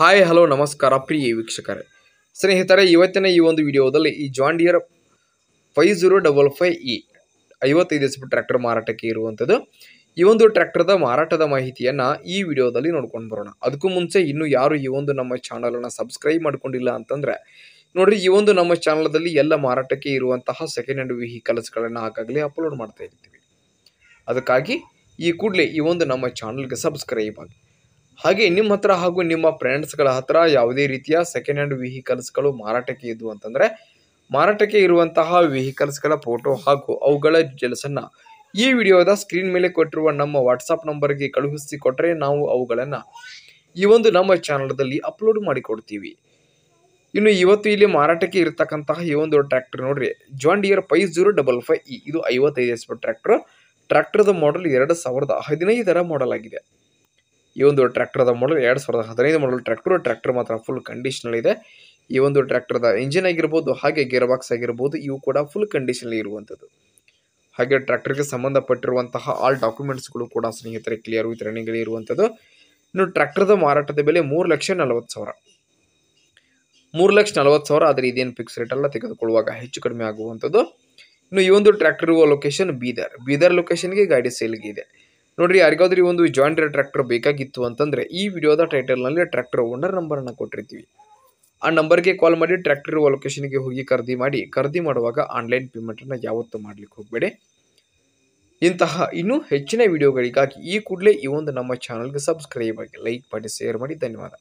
hi hello ನಮಸ್ಕಾರ ಪ್ರಿಯ ವೀಕ್ಷಕರೇ ಸ್ನೇಹಿತರೆ ಇವತ್ತಿನ ಈ ಒಂದು ವಿಡಿಯೋದಲ್ಲಿ ಈ John Deere five zero double five E ಐವತ್ತೈದು ಎಸ್ ಟ್ರ್ಯಾಕ್ಟರ್ ಮಾರಾಟಕ್ಕೆ ಇರುವಂಥದ್ದು ಈ ಒಂದು ಟ್ರ್ಯಾಕ್ಟರ್ದ ಮಾರಾಟದ ಮಾಹಿತಿಯನ್ನು ಈ ವಿಡಿಯೋದಲ್ಲಿ ನೋಡ್ಕೊಂಡು ಬರೋಣ ಅದಕ್ಕೂ ಮುಂಚೆ ಇನ್ನೂ ಯಾರು ಈ ಒಂದು ನಮ್ಮ ಚಾನಲನ್ನು ಸಬ್ಸ್ಕ್ರೈಬ್ ಮಾಡಿಕೊಂಡಿಲ್ಲ ಅಂತಂದರೆ ನೋಡಿರಿ ಈ ಒಂದು ನಮ್ಮ ಚಾನಲದಲ್ಲಿ ಎಲ್ಲ ಮಾರಾಟಕ್ಕೆ ಇರುವಂತಹ ಸೆಕೆಂಡ್ ಹ್ಯಾಂಡ್ ವೆಹಿಕಲ್ಸ್ಗಳನ್ನು ಆಗಾಗಲೇ ಅಪ್ಲೋಡ್ ಮಾಡ್ತಾ ಇರ್ತೀವಿ ಅದಕ್ಕಾಗಿ ಈ ಕೂಡಲೇ ಈ ಒಂದು ನಮ್ಮ ಚಾನಲ್ಗೆ ಸಬ್ಸ್ಕ್ರೈಬ್ ಆಗಿ ಹಾಗೆ ನಿಮ್ಮ ಹತ್ರ ಹಾಗೂ ನಿಮ್ಮ ಫ್ರೆಂಡ್ಸ್ಗಳ ಹತ್ರ ಯಾವುದೇ ರೀತಿಯ ಸೆಕೆಂಡ್ ಹ್ಯಾಂಡ್ ವೆಹಿಕಲ್ಸ್ಗಳು ಮಾರಾಟಕ್ಕೆ ಇದ್ವು ಅಂತಂದರೆ ಮಾರಾಟಕ್ಕೆ ಇರುವಂತಹ ವೆಹಿಕಲ್ಸ್ಗಳ ಫೋಟೋ ಹಾಗೂ ಅವುಗಳ ಜೆಲಸನ್ನು ಈ ವಿಡಿಯೋದ ಸ್ಕ್ರೀನ್ ಮೇಲೆ ಕೊಟ್ಟಿರುವ ನಮ್ಮ ವಾಟ್ಸಪ್ ನಂಬರ್ಗೆ ಕಳುಹಿಸಿ ಕೊಟ್ಟರೆ ನಾವು ಅವುಗಳನ್ನು ಈ ಒಂದು ನಮ್ಮ ಚಾನಲ್ದಲ್ಲಿ ಅಪ್ಲೋಡ್ ಮಾಡಿಕೊಡ್ತೀವಿ ಇನ್ನು ಇವತ್ತು ಇಲ್ಲಿ ಮಾರಾಟಕ್ಕೆ ಇರತಕ್ಕಂತಹ ಈ ಒಂದು ಟ್ರ್ಯಾಕ್ಟರ್ ನೋಡ್ರಿ John Deere five zero double five E ಇದು ಐವತ್ತೈದು ಎಸ್ ಟ್ರ್ಯಾಕ್ಟರ್ ಟ್ರ್ಯಾಕ್ಟರ್ದ ಮಾಡಲ್ ಎರಡು ಸಾವಿರದ ಹದಿನೈದರ ಮಾಡಲ್ ಆಗಿದೆ ಈ ಒಂದು ಟ್ರ್ಯಾಕ್ಟರ್ದ ಮಾಡಲ್ ಎರಡು ಸಾವಿರದ ಹದಿನೈದು ಮಾಡಲ್ ಟ್ರ್ಯಾಕ್ಟರ್ ಟ್ರ್ಯಾಕ್ಟರ್ ಮಾತ್ರ ಫುಲ್ ಕಂಡೀಷನಲ್ಲಿದೆ ಈ ಒಂದು ಟ್ರ್ಯಾಕ್ಟರ್ದ ಇಂಜಿನ್ ಆಗಿರ್ಬೋದು ಹಾಗೆ ಗೇರ್ ಬಾಕ್ಸ್ ಆಗಿರ್ಬೋದು ಇವು ಕೂಡ ಫುಲ್ ಕಂಡೀಷನಲ್ಲಿ ಇರುವಂಥದ್ದು ಹಾಗೆ ಟ್ರ್ಯಾಕ್ಟರ್ಗೆ ಸಂಬಂಧಪಟ್ಟಿರುವಂತಹ ಆಲ್ ಡಾಕ್ಯುಮೆಂಟ್ಸ್ಗಳು ಕೂಡ ಸ್ನೇಹಿತರೆ ಕ್ಲಿಯರ್ ವಿತ್ ಇರುವಂಥದ್ದು ಇನ್ನು ಟ್ರ್ಯಾಕ್ಟರ್ದ ಮಾರಾಟದ ಬೆಲೆ ಮೂರು ಲಕ್ಷ ನಲವತ್ತು ಸಾವಿರ ಮೂರು ಲಕ್ಷ ನಲವತ್ತು ಸಾವಿರ ಆದರೆ ಇದೇನು ಫಿಕ್ಸ್ ರೇಟ್ ಎಲ್ಲ ತೆಗೆದುಕೊಳ್ಳುವಾಗ ಹೆಚ್ಚು ಕಡಿಮೆ ಆಗುವಂಥದ್ದು ಇನ್ನು ಈ ಒಂದು ಟ್ರ್ಯಾಕ್ಟರ್ ಇರುವ ಲೊಕೇಶನ್ ಬೀದರ್ ಬೀದರ್ ಲೊಕೇಶನ್ಗೆ ಗಾಡಿ ಸೇಲ್ಗೆ ಇದೆ ನೋಡ್ರಿ ಯಾರಿಗಾದ್ರೂ ಒಂದು ಜಾಯಿಂಟ್ ಟ್ರ್ಯಾಕ್ಟರ್ ಬೇಕಾಗಿತ್ತು ಅಂತಂದರೆ ಈ ವಿಡಿಯೋದ ನಲ್ಲಿ ಟ್ರ್ಯಾಕ್ಟರ್ ಓನರ್ ನಂಬರನ್ನು ಕೊಟ್ಟಿರ್ತೀವಿ ಆ ನಂಬರ್ಗೆ ಕಾಲ್ ಮಾಡಿ ಟ್ರ್ಯಾಕ್ಟರ್ ಲೊಕೇಶನ್ಗೆ ಹೋಗಿ ಖರೀದಿ ಮಾಡಿ ಖರೀದಿ ಮಾಡುವಾಗ ಆನ್ಲೈನ್ ಪೇಮೆಂಟನ್ನು ಯಾವತ್ತೂ ಮಾಡ್ಲಿಕ್ಕೆ ಹೋಗಬೇಡಿ ಇಂತಹ ಇನ್ನೂ ಹೆಚ್ಚಿನ ವಿಡಿಯೋಗಳಿಗಾಗಿ ಈ ಕೂಡಲೇ ಈ ಒಂದು ನಮ್ಮ ಚಾನಲ್ಗೆ ಸಬ್ಸ್ಕ್ರೈಬ್ ಆಗಿ ಲೈಕ್ ಮಾಡಿ ಶೇರ್ ಮಾಡಿ ಧನ್ಯವಾದ